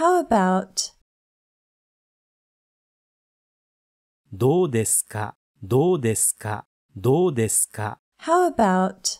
How about どうですかどうですかどうですか How about